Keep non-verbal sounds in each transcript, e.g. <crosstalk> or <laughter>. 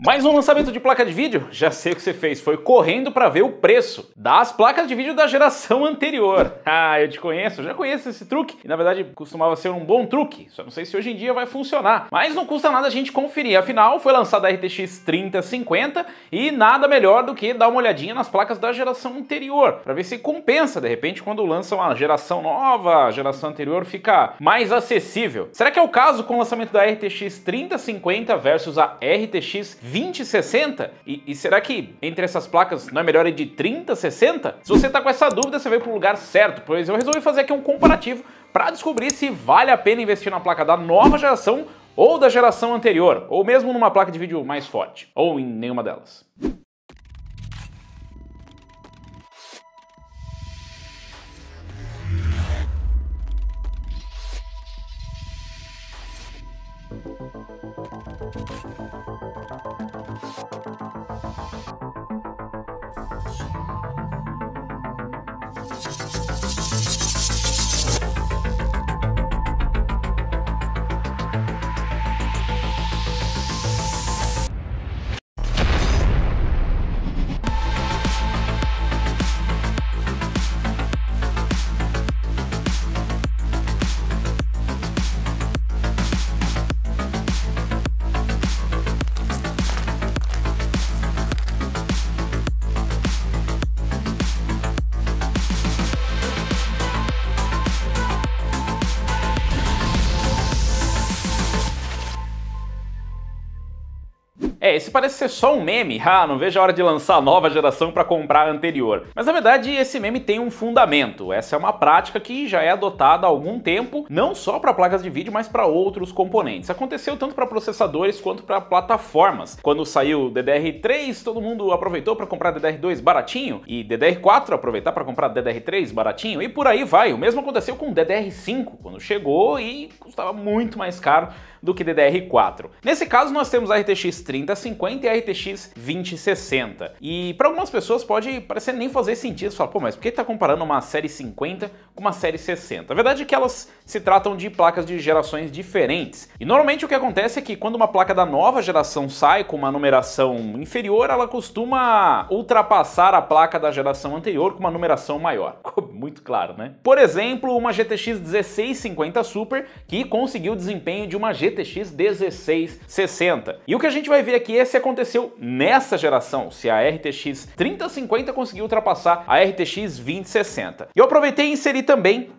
Mais um lançamento de placa de vídeo? Já sei o que você fez, foi correndo para ver o preço das placas de vídeo da geração anterior. <laughs> Ah, eu te conheço, já conheço esse truque e na verdade costumava ser um bom truque, só não sei se hoje em dia vai funcionar. Mas não custa nada a gente conferir, afinal foi lançada a RTX 3050 e nada melhor do que dar uma olhadinha nas placas da geração anterior, para ver se compensa de repente quando lançam a geração nova, a geração anterior fica mais acessível. Será que é o caso com o lançamento da RTX 3050 versus a RTX 2060? E, e será que entre essas placas não é melhor ir de 3060? Se você está com essa dúvida, você veio para o lugar certo, pois eu resolvi fazer aqui um comparativo para descobrir se vale a pena investir na placa da nova geração ou da geração anterior, ou mesmo numa placa de vídeo mais forte, ou em nenhuma delas. É, esse parece ser só um meme, <laughs> ah, não vejo a hora de lançar a nova geração para comprar a anterior. Mas na verdade esse meme tem um fundamento, essa é uma prática que já é adotada há algum tempo, não só para placas de vídeo, mas para outros componentes. Aconteceu tanto para processadores quanto para plataformas. Quando saiu o DDR3, todo mundo aproveitou para comprar DDR2 baratinho, e DDR4 aproveitar para comprar DDR3 baratinho, e por aí vai. O mesmo aconteceu com o DDR5, quando chegou e custava muito mais caro do que DDR4. Nesse caso, nós temos a RTX 3050 e a RTX 2060. E para algumas pessoas pode parecer nem fazer sentido, falar pô, mas por que está comparando uma série 50 com uma série 60? A verdade é que elas se tratam de placas de gerações diferentes. E normalmente o que acontece é que quando uma placa da nova geração sai com uma numeração inferior, ela costuma ultrapassar a placa da geração anterior com uma numeração maior. <laughs> muito claro, né? Por exemplo, uma GTX 1650 Super que conseguiu o desempenho de uma GTX GTX 1660. E o que a gente vai ver aqui é se aconteceu nessa geração, se a RTX 3050 conseguiu ultrapassar a RTX 2060. E eu aproveitei e inseri também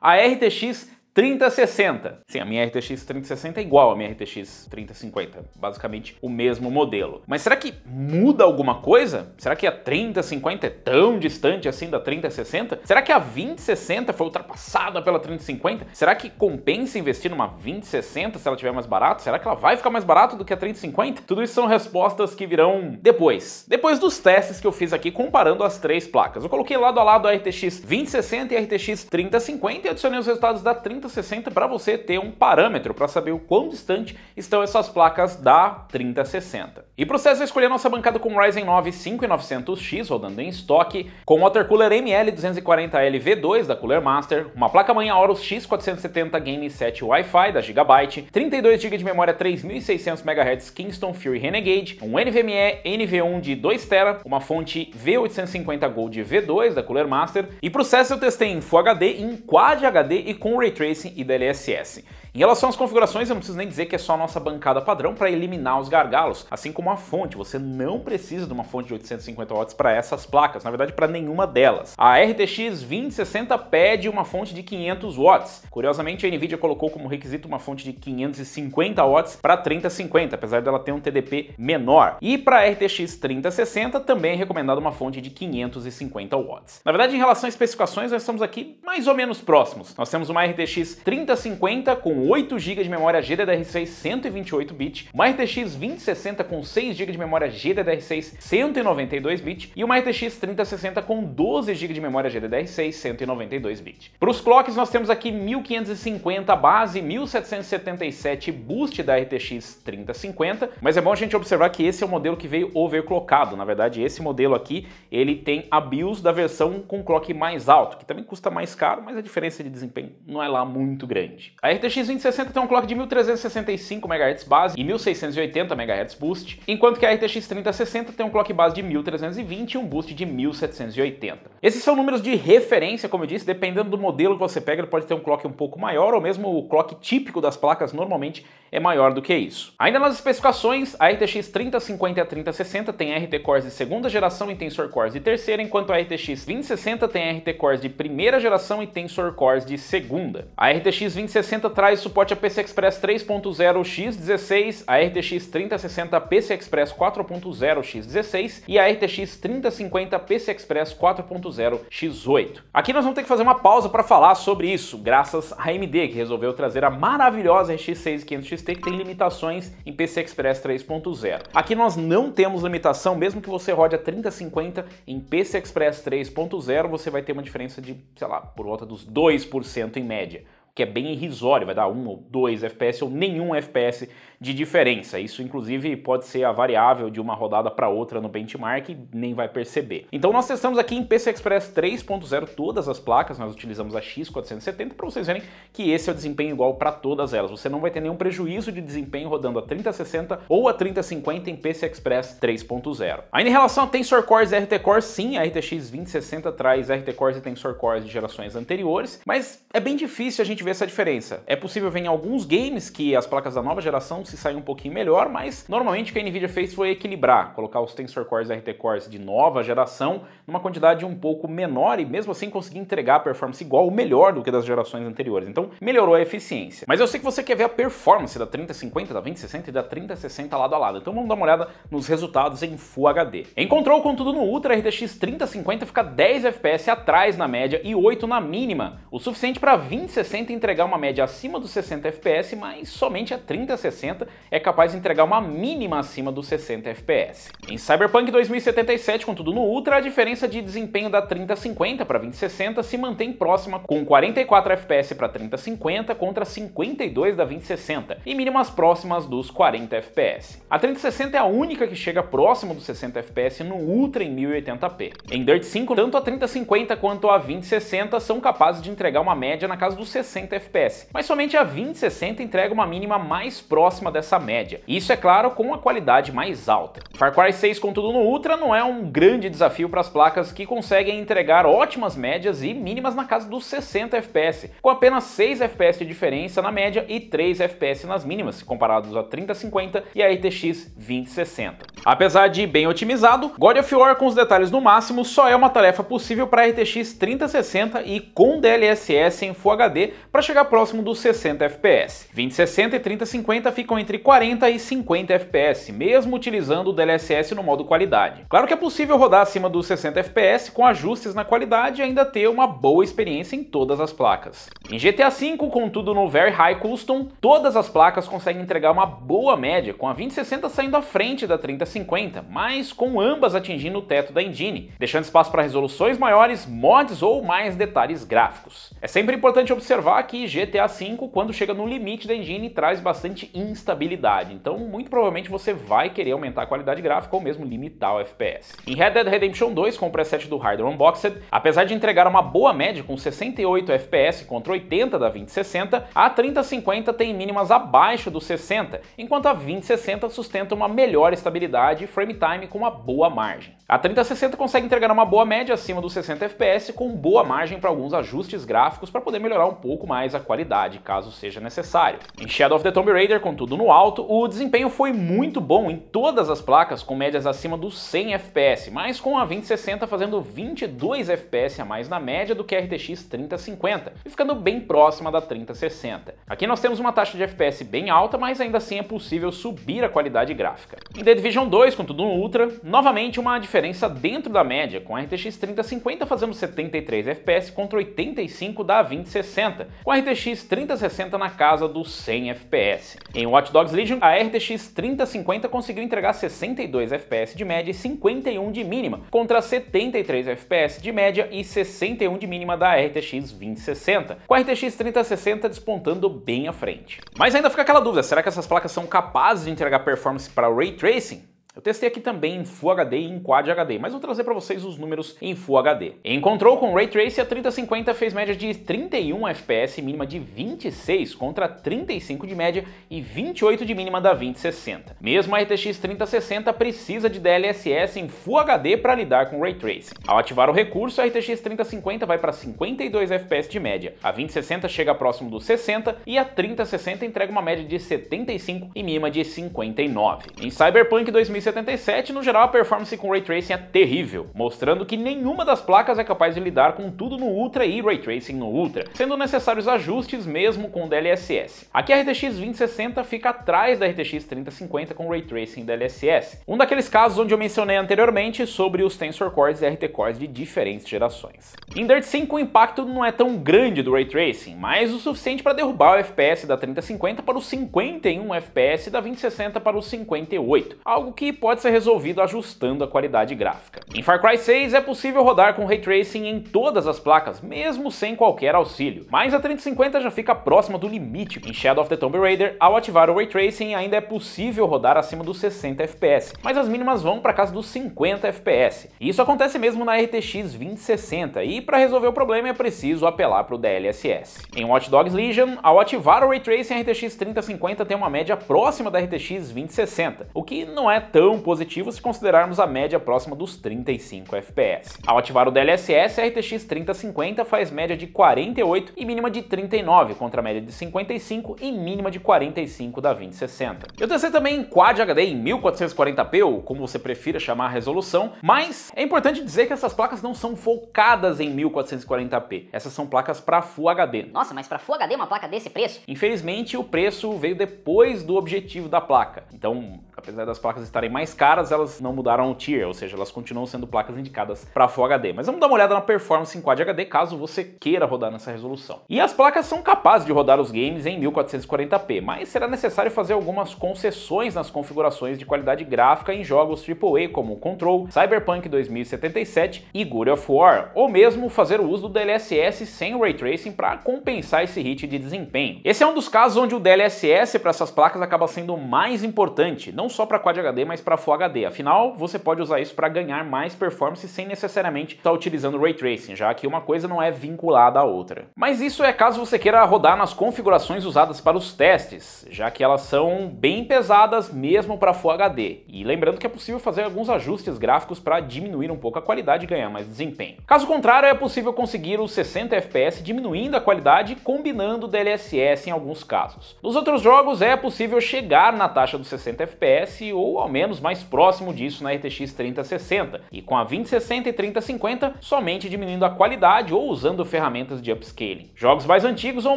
a RTX 3060. Sim, a minha RTX 3060 é igual à minha RTX 3050, basicamente o mesmo modelo. Mas será que muda alguma coisa? Será que a 3050 é tão distante assim da 3060? Será que a 2060 foi ultrapassada pela 3050? Será que compensa investir numa 2060 se ela tiver mais barato? Será que ela vai ficar mais barato do que a 3050? Tudo isso são respostas que virão depois. Depois dos testes que eu fiz aqui comparando as três placas. Eu coloquei lado a lado a RTX 2060 e a RTX 3050 e adicionei os resultados da 30 3060 para você ter um parâmetro para saber o quão distante estão essas placas da 3060. E para o César escolher a nossa bancada com Ryzen 9 5900X rodando em estoque, com Cooler ML240L V2 da Cooler Master, uma placa-mãe Aorus X470 Game 7 Wi-Fi da Gigabyte, 32 GB de memória 3600 MHz Kingston Fury Renegade, um NVMe NV1 de 2TB, uma fonte V850 Gold V2 da Cooler Master, e para o César eu testei em Full HD, em Quad HD e com Ray Tracing Tracing e da LSS. Em relação às configurações, eu não preciso nem dizer que é só a nossa bancada padrão para eliminar os gargalos, assim como a fonte. Você não precisa de uma fonte de 850 watts para essas placas, na verdade para nenhuma delas. A RTX 2060 pede uma fonte de 500 watts. Curiosamente, a Nvidia colocou como requisito uma fonte de 550 watts para 3050, apesar dela ter um TDP menor. E para a RTX 3060 também é recomendada uma fonte de 550 watts. Na verdade, em relação a especificações, nós estamos aqui mais ou menos próximos. Nós temos uma RTX 3050 com 8 GB de memória GDDR6 128-bit, uma RTX 2060 com 6 GB de memória GDDR6 192-bit e uma RTX 3060 com 12 GB de memória GDDR6 192-bit. Para os clocks nós temos aqui 1550 base, 1777 boost da RTX 3050, mas é bom a gente observar que esse é o modelo que veio overclockado, na verdade esse modelo aqui ele tem a BIOS da versão com clock mais alto, que também custa mais caro, mas a diferença de desempenho não é lá muito grande. A RTX 2060 tem então, um clock de 1365 MHz base e 1680 MHz boost, enquanto que a RTX 3060 tem um clock base de 1320 e um boost de 1780. Esses são números de referência, como eu disse, dependendo do modelo que você pega, ele pode ter um clock um pouco maior ou mesmo o clock típico das placas normalmente é maior do que isso. Ainda nas especificações, a RTX 3050 e a 3060 tem RT cores de segunda geração e Tensor cores de terceira, enquanto a RTX 2060 tem RT cores de primeira geração e Tensor cores de segunda. A RTX 2060 traz suporte a PC Express 3.0 X16, a RTX 3060 PC Express 4.0 X16 e a RTX 3050 PC Express 4.0 X8. Aqui nós vamos ter que fazer uma pausa para falar sobre isso, graças à AMD, que resolveu trazer a maravilhosa RX 6500 XT, que tem limitações em PC Express 3.0. Aqui nós não temos limitação, mesmo que você rode a 3050 em PC Express 3.0, você vai ter uma diferença de, sei lá, por volta dos 2% em média que é bem irrisório, vai dar um ou dois FPS ou nenhum FPS de diferença. Isso, inclusive, pode ser a variável de uma rodada para outra no benchmark e nem vai perceber. Então, nós testamos aqui em PC Express 3.0 todas as placas, nós utilizamos a X470 para vocês verem que esse é o desempenho igual para todas elas. Você não vai ter nenhum prejuízo de desempenho rodando a 3060 ou a 3050 em PC Express 3.0. Ainda em relação a Tensor Cores e RT Cores, sim, a RTX 2060 traz RT Cores e Tensor Cores de gerações anteriores, mas é bem difícil a gente vê essa diferença. É possível ver em alguns games que as placas da nova geração se saem um pouquinho melhor, mas normalmente o que a NVIDIA fez foi equilibrar, colocar os Tensor Cores e RT Cores de nova geração numa quantidade um pouco menor e mesmo assim conseguir entregar a performance igual ou melhor do que das gerações anteriores. Então melhorou a eficiência. Mas eu sei que você quer ver a performance da 3050, da 2060 e da 3060 lado a lado, então vamos dar uma olhada nos resultados em Full HD. Encontrou, contudo, no Ultra RTX 3050 fica 10 FPS atrás na média e 8 na mínima, o suficiente para 2060 entregar uma média acima dos 60 fps, mas somente a 3060 é capaz de entregar uma mínima acima dos 60 fps. Em Cyberpunk 2077, contudo no Ultra, a diferença de desempenho da 3050 para 2060 se mantém próxima, com 44 fps para 3050 contra 52 da 2060, e mínimas próximas dos 40 fps. A 3060 é a única que chega próximo dos 60 fps no Ultra em 1080p. Em Dirt 5, tanto a 3050 quanto a 2060 são capazes de entregar uma média na casa dos 60 60 FPS, mas somente a 2060 entrega uma mínima mais próxima dessa média. Isso é claro com a qualidade mais alta. Far Cry 6, contudo, no Ultra não é um grande desafio para as placas que conseguem entregar ótimas médias e mínimas na casa dos 60 FPS, com apenas 6 FPS de diferença na média e 3 FPS nas mínimas, comparados a 3050 e a RTX 2060. Apesar de bem otimizado, God of War com os detalhes no máximo só é uma tarefa possível para RTX 3060 e com DLSS em Full HD para chegar próximo dos 60 FPS. 2060 e 3050 ficam entre 40 e 50 FPS, mesmo utilizando o DLSS no modo qualidade. Claro que é possível rodar acima dos 60 FPS com ajustes na qualidade e ainda ter uma boa experiência em todas as placas. Em GTA V, contudo no Very High Custom, todas as placas conseguem entregar uma boa média, com a 2060 saindo à frente da 3050, mas com ambas atingindo o teto da engine, deixando espaço para resoluções maiores, mods ou mais detalhes gráficos. É sempre importante observar que GTA V, quando chega no limite da engine, traz bastante instabilidade. Então, muito provavelmente você vai querer aumentar a qualidade gráfica ou mesmo limitar o FPS. Em Red Dead Redemption 2, com o preset do Hardware Unboxed, apesar de entregar uma boa média com 68 FPS contra 80 da 2060, a 3050 tem mínimas abaixo dos 60, enquanto a 2060 sustenta uma melhor estabilidade e frame time com uma boa margem. A 3060 consegue entregar uma boa média acima dos 60 FPS com boa margem para alguns ajustes gráficos para poder melhorar um pouco mais mais a qualidade, caso seja necessário. Em Shadow of the Tomb Raider, contudo no alto, o desempenho foi muito bom em todas as placas, com médias acima dos 100 FPS, mas com a 2060 fazendo 22 FPS a mais na média do que a RTX 3050, e ficando bem próxima da 3060. Aqui nós temos uma taxa de FPS bem alta, mas ainda assim é possível subir a qualidade gráfica. Em The Division 2, contudo no Ultra, novamente uma diferença dentro da média, com a RTX 3050 fazendo 73 FPS contra 85 da 2060, com a RTX 3060 na casa dos 100 FPS. Em Watch Dogs Legion, a RTX 3050 conseguiu entregar 62 FPS de média e 51 de mínima, contra 73 FPS de média e 61 de mínima da RTX 2060, com a RTX 3060 despontando bem à frente. Mas ainda fica aquela dúvida, será que essas placas são capazes de entregar performance para Ray Tracing? Eu testei aqui também em Full HD e em Quad HD, mas vou trazer para vocês os números em Full HD. Encontrou com Ray Trace, a 3050 fez média de 31 FPS, mínima de 26 contra 35 de média e 28 de mínima da 2060. Mesmo a RTX 3060 precisa de DLSS em Full HD para lidar com Ray Trace. Ao ativar o recurso, a RTX 3050 vai para 52 FPS de média, a 2060 chega próximo dos 60 e a 3060 entrega uma média de 75 e mínima de 59. Em Cyberpunk 2077, 77, no geral a performance com Ray Tracing é terrível, mostrando que nenhuma das placas é capaz de lidar com tudo no Ultra e Ray Tracing no Ultra, sendo necessários ajustes mesmo com o DLSS. Aqui a RTX 2060 fica atrás da RTX 3050 com Ray Tracing e DLSS, um daqueles casos onde eu mencionei anteriormente sobre os Tensor Cores e RT Cores de diferentes gerações. Em Dirt 5 o impacto não é tão grande do Ray Tracing, mas o suficiente para derrubar o FPS da 3050 para os 51 FPS e da 2060 para os 58, algo que pode ser resolvido ajustando a qualidade gráfica. Em Far Cry 6 é possível rodar com Ray Tracing em todas as placas, mesmo sem qualquer auxílio, mas a 3050 já fica próxima do limite. Em Shadow of the Tomb Raider, ao ativar o Ray Tracing ainda é possível rodar acima dos 60 FPS, mas as mínimas vão para casa dos 50 FPS. Isso acontece mesmo na RTX 2060, e para resolver o problema é preciso apelar para o DLSS. Em Watch Dogs Legion, ao ativar o Ray Tracing, a RTX 3050 tem uma média próxima da RTX 2060, o que não é tão tão positivo se considerarmos a média próxima dos 35 FPS. Ao ativar o DLSS, a RTX 3050 faz média de 48 e mínima de 39, contra a média de 55 e mínima de 45 da 2060. Eu testei também em Quad HD em 1440p, ou como você prefira chamar a resolução, mas é importante dizer que essas placas não são focadas em 1440p, essas são placas para Full HD. Nossa, mas para Full HD é uma placa desse preço? Infelizmente, o preço veio depois do objetivo da placa, então Apesar das placas estarem mais caras, elas não mudaram o tier, ou seja, elas continuam sendo placas indicadas para Full HD. Mas vamos dar uma olhada na performance em Quad HD caso você queira rodar nessa resolução. E as placas são capazes de rodar os games em 1440p, mas será necessário fazer algumas concessões nas configurações de qualidade gráfica em jogos AAA como Control, Cyberpunk 2077 e God of War, ou mesmo fazer o uso do DLSS sem Ray Tracing para compensar esse hit de desempenho. Esse é um dos casos onde o DLSS para essas placas acaba sendo mais importante, não não só para Quad HD, mas para Full HD. Afinal, você pode usar isso para ganhar mais performance sem necessariamente estar tá utilizando Ray Tracing, já que uma coisa não é vinculada à outra. Mas isso é caso você queira rodar nas configurações usadas para os testes, já que elas são bem pesadas mesmo para Full HD. E lembrando que é possível fazer alguns ajustes gráficos para diminuir um pouco a qualidade e ganhar mais desempenho. Caso contrário, é possível conseguir os 60 FPS diminuindo a qualidade e combinando DLSS em alguns casos. Nos outros jogos é possível chegar na taxa dos 60 FPS PS ou ao menos mais próximo disso na RTX 3060, e com a 2060 e 3050 somente diminuindo a qualidade ou usando ferramentas de upscaling. Jogos mais antigos ou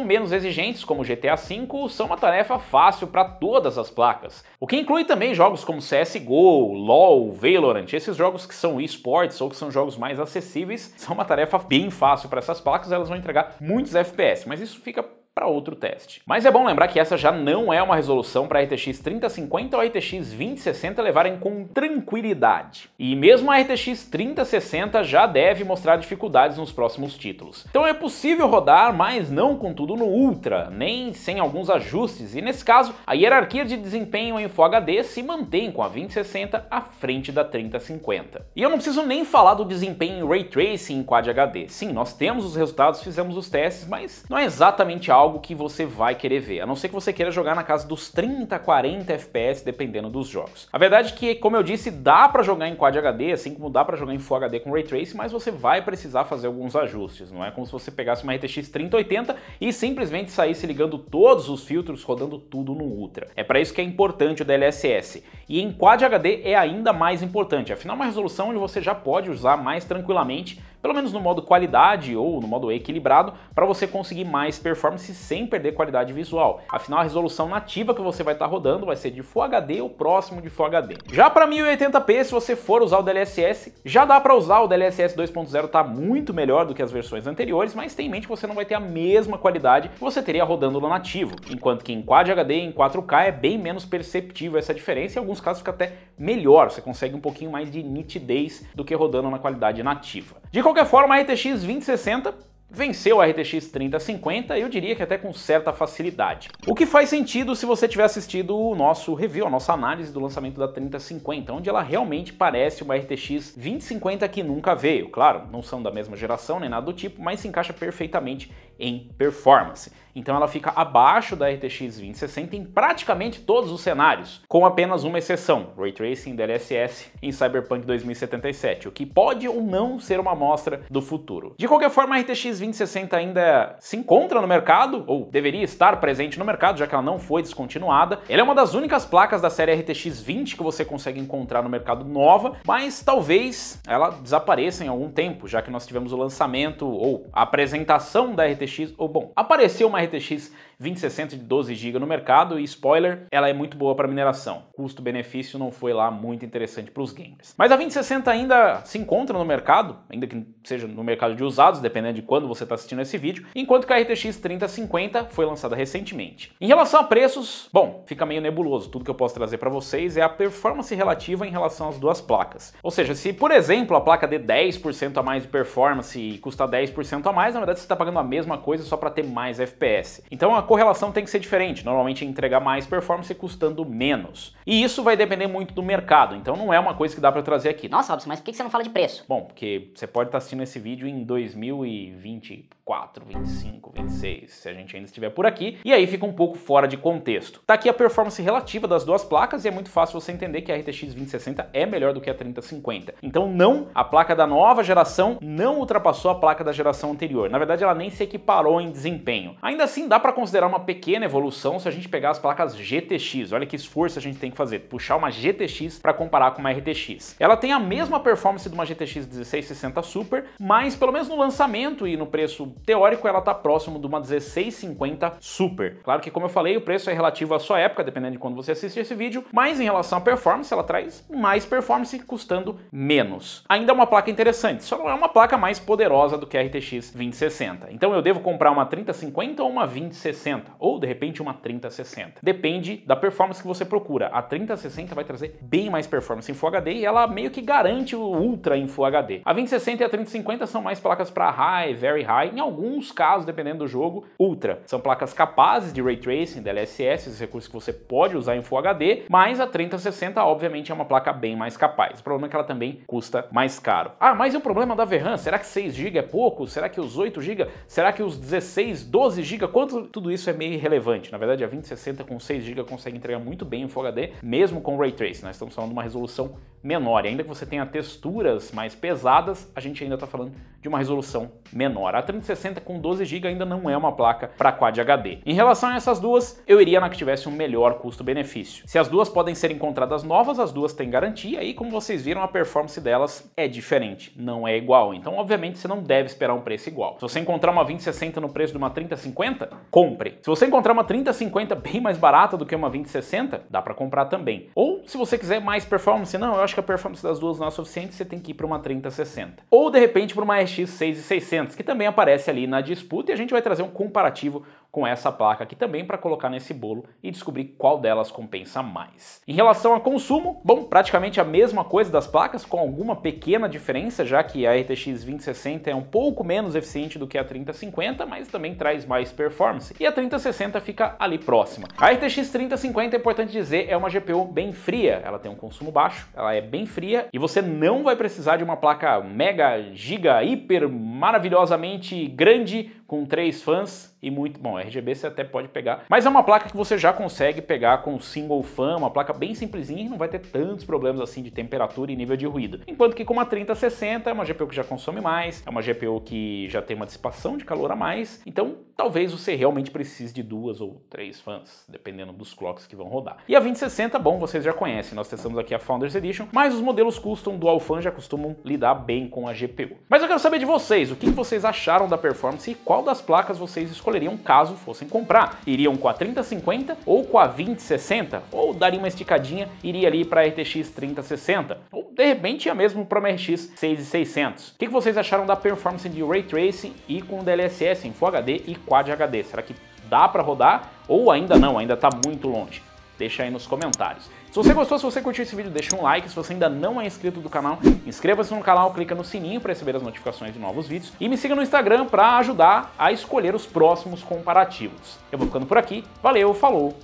menos exigentes, como GTA V, são uma tarefa fácil para todas as placas, o que inclui também jogos como CSGO, LoL, Valorant, esses jogos que são esportes ou que são jogos mais acessíveis, são uma tarefa bem fácil para essas placas, elas vão entregar muitos FPS, mas isso fica para outro teste. Mas é bom lembrar que essa já não é uma resolução para a RTX 3050 ou a RTX 2060 levarem com tranquilidade. E mesmo a RTX 3060 já deve mostrar dificuldades nos próximos títulos. Então é possível rodar, mas não contudo no Ultra, nem sem alguns ajustes, e nesse caso a hierarquia de desempenho em Full HD se mantém com a 2060 à frente da 3050. E eu não preciso nem falar do desempenho em Ray Tracing em Quad HD. Sim, nós temos os resultados, fizemos os testes, mas não é exatamente algo algo que você vai querer ver, a não ser que você queira jogar na casa dos 30, 40 FPS, dependendo dos jogos. A verdade é que, como eu disse, dá para jogar em Quad HD, assim como dá para jogar em Full HD com Ray Trace, mas você vai precisar fazer alguns ajustes, não é como se você pegasse uma RTX 3080 e simplesmente saísse ligando todos os filtros, rodando tudo no Ultra. É para isso que é importante o DLSS. E em Quad HD é ainda mais importante, afinal é uma resolução onde você já pode usar mais tranquilamente pelo menos no modo qualidade ou no modo equilibrado, para você conseguir mais performance sem perder qualidade visual. Afinal, a resolução nativa que você vai estar tá rodando vai ser de Full HD ou próximo de Full HD. Já para 1080p, se você for usar o DLSS, já dá para usar o DLSS 2.0, tá muito melhor do que as versões anteriores, mas tem em mente que você não vai ter a mesma qualidade que você teria rodando no nativo, enquanto que em Quad HD e em 4K é bem menos perceptível essa diferença, em alguns casos fica até melhor, você consegue um pouquinho mais de nitidez do que rodando na qualidade nativa. De qualquer forma, a RTX 2060 venceu a RTX 3050, eu diria que até com certa facilidade. O que faz sentido se você tiver assistido o nosso review, a nossa análise do lançamento da 3050, onde ela realmente parece uma RTX 2050 que nunca veio. Claro, não são da mesma geração nem nada do tipo, mas se encaixa perfeitamente em performance. Então ela fica abaixo da RTX 2060 em praticamente todos os cenários, com apenas uma exceção, Ray Tracing DLSS em Cyberpunk 2077, o que pode ou não ser uma amostra do futuro. De qualquer forma, a RTX 2060 ainda se encontra no mercado, ou deveria estar presente no mercado, já que ela não foi descontinuada. Ela é uma das únicas placas da série RTX 20 que você consegue encontrar no mercado nova, mas talvez ela desapareça em algum tempo, já que nós tivemos o lançamento ou a apresentação da RTX, ou bom, apareceu uma RTX 2060 de 12 GB no mercado e spoiler, ela é muito boa para mineração. Custo-benefício não foi lá muito interessante para os gamers. Mas a 2060 ainda se encontra no mercado, ainda que seja no mercado de usados, dependendo de quando você está assistindo esse vídeo, enquanto que a RTX 3050 foi lançada recentemente. Em relação a preços, bom, fica meio nebuloso. Tudo que eu posso trazer para vocês é a performance relativa em relação às duas placas. Ou seja, se por exemplo a placa dê 10% a mais de performance e custa 10% a mais, na verdade você está pagando a mesma coisa só para ter mais FPS. Então a correlação tem que ser diferente, normalmente é entregar mais performance custando menos. E isso vai depender muito do mercado, então não é uma coisa que dá para trazer aqui. Nossa, Robson, mas por que você não fala de preço? Bom, porque você pode estar assistindo esse vídeo em 2024, 25, 26, se a gente ainda estiver por aqui, e aí fica um pouco fora de contexto. Tá aqui a performance relativa das duas placas e é muito fácil você entender que a RTX 2060 é melhor do que a 3050. Então não, a placa da nova geração não ultrapassou a placa da geração anterior. Na verdade, ela nem se equiparou em desempenho. Ainda assim, dá para considerar considerar uma pequena evolução se a gente pegar as placas GTX. Olha que esforço a gente tem que fazer, puxar uma GTX para comparar com uma RTX. Ela tem a mesma performance de uma GTX 1660 Super, mas pelo menos no lançamento e no preço teórico ela está próximo de uma 1650 Super. Claro que como eu falei, o preço é relativo à sua época, dependendo de quando você assiste esse vídeo, mas em relação à performance, ela traz mais performance custando menos. Ainda é uma placa interessante, só não é uma placa mais poderosa do que a RTX 2060. Então eu devo comprar uma 3050 ou uma 2060 60 ou de repente uma 3060. Depende da performance que você procura. A 3060 vai trazer bem mais performance em Full HD e ela meio que garante o Ultra em Full HD. A 2060 e a 3050 são mais placas para high, very high, em alguns casos, dependendo do jogo, ultra. São placas capazes de ray tracing, DLSS, esses recursos que você pode usar em Full HD, mas a 3060 obviamente é uma placa bem mais capaz. O problema é que ela também custa mais caro. Ah, mas e o problema da VRAM? Será que 6 GB é pouco? Será que os 8 GB? Será que os 16, 12 GB? Quanto tudo isso isso é meio irrelevante. Na verdade, a 2060 com 6 GB consegue entregar muito bem o Full HD, mesmo com Ray Trace. Nós né? estamos falando de uma resolução menor. E ainda que você tenha texturas mais pesadas, a gente ainda está falando de uma resolução menor. A 3060 com 12 GB ainda não é uma placa para Quad HD. Em relação a essas duas, eu iria na que tivesse um melhor custo-benefício. Se as duas podem ser encontradas novas, as duas têm garantia e, como vocês viram, a performance delas é diferente, não é igual. Então, obviamente, você não deve esperar um preço igual. Se você encontrar uma 2060 no preço de uma 3050, compre se você encontrar uma 3050 bem mais barata do que uma 2060, dá para comprar também. Ou se você quiser mais performance, não, eu acho que a performance das duas não é suficiente, você tem que ir para uma 3060. Ou de repente para uma RX 6600, que também aparece ali na disputa e a gente vai trazer um comparativo com essa placa aqui também para colocar nesse bolo e descobrir qual delas compensa mais. Em relação a consumo, bom, praticamente a mesma coisa das placas, com alguma pequena diferença, já que a RTX 2060 é um pouco menos eficiente do que a 3050, mas também traz mais performance, e a 3060 fica ali próxima. A RTX 3050, é importante dizer, é uma GPU bem fria, ela tem um consumo baixo, ela é bem fria, e você não vai precisar de uma placa mega, giga, hiper, maravilhosamente grande com três fãs e muito bom. RGB você até pode pegar, mas é uma placa que você já consegue pegar com single fan, uma placa bem simplesinha e não vai ter tantos problemas assim de temperatura e nível de ruído. Enquanto que com uma 3060 é uma GPU que já consome mais, é uma GPU que já tem uma dissipação de calor a mais, então talvez você realmente precise de duas ou três fãs, dependendo dos clocks que vão rodar. E a 2060, bom, vocês já conhecem, nós testamos aqui a Founders Edition, mas os modelos custom do Alfan já costumam lidar bem com a GPU. Mas eu quero saber de vocês, o que vocês acharam da performance e qual qual das placas vocês escolheriam caso fossem comprar. Iriam com a 3050 ou com a 2060? Ou daria uma esticadinha, iria ali para a RTX 3060? Ou de repente ia mesmo para uma RX 6600? O que vocês acharam da performance de Ray Tracing e com DLSS em Full HD e Quad HD? Será que dá para rodar ou ainda não, ainda está muito longe? Deixa aí nos comentários. Se você gostou, se você curtiu esse vídeo, deixa um like. Se você ainda não é inscrito do canal, inscreva-se no canal, clica no sininho para receber as notificações de novos vídeos e me siga no Instagram para ajudar a escolher os próximos comparativos. Eu vou ficando por aqui. Valeu, falou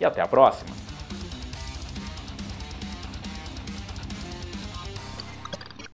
e até a próxima.